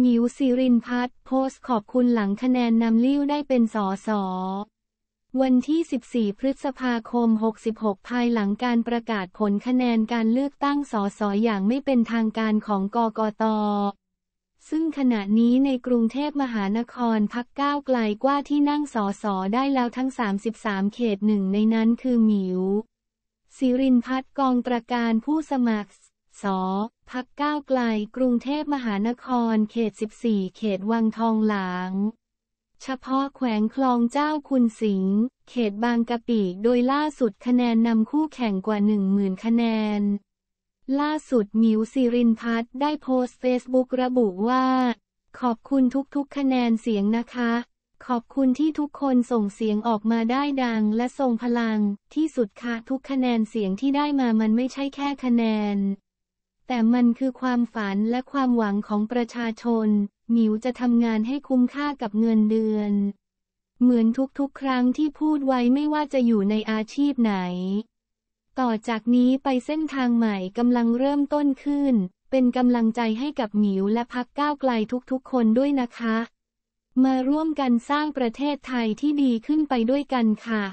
หมิวซิรินพัฒน์โพสต์ขอบคุณหลังคะแนนนำลิ้วได้เป็นสอสอวันที่ 14 พฤษภาคม 66 ภายหลังการประกาศผลคะแนนการเลือกตั้งสสอย่างไม่เป็นทางการของกกต ซึ่งขณะนี้ในกรุงเทพมหานครพักก้าวไกลกว่าที่นั่งสสได้แล้วทั้ง 33 เขตหนึ่งในนั้นคือหมิวสิรินพัฒน์กองตรการผู้สมัครสพักก้าวไกลกรุงเทพมหานคร เขต 14 เขตวังทองหลาง เฉพาะแขวงคลองเจ้าคุณสิงห์เขตบางกะปิโดยล่าสุดคะแนนนำคู่แข่งกว่า 10,000คะแนน ล่าสุดมิวซิรินพัทได้โพสต์เฟซบุ๊กระบุว่า ขอบคุณทุกๆคะแนนเสียงนะคะ ขอบคุณที่ทุกคนส่งเสียงออกมาได้ดังและทรงพลังที่สุดค่ะทุกคะแนนเสียงที่ได้มามันไม่ใช่แค่คะแนนแต่มันคือความฝันและความหวังของประชาชน หมิวจะทำงานให้คุ้มค่ากับเงินเดือน เหมือนทุกๆครั้งที่พูดไว้ไม่ว่าจะอยู่ในอาชีพไหน ต่อจากนี้ไปเส้นทางใหม่กำลังเริ่มต้นขึ้น เป็นกำลังใจให้กับหมิวและพักก้าวไกลทุกๆคนด้วยนะคะ มาร่วมกันสร้างประเทศไทยที่ดีขึ้นไปด้วยกันค่ะ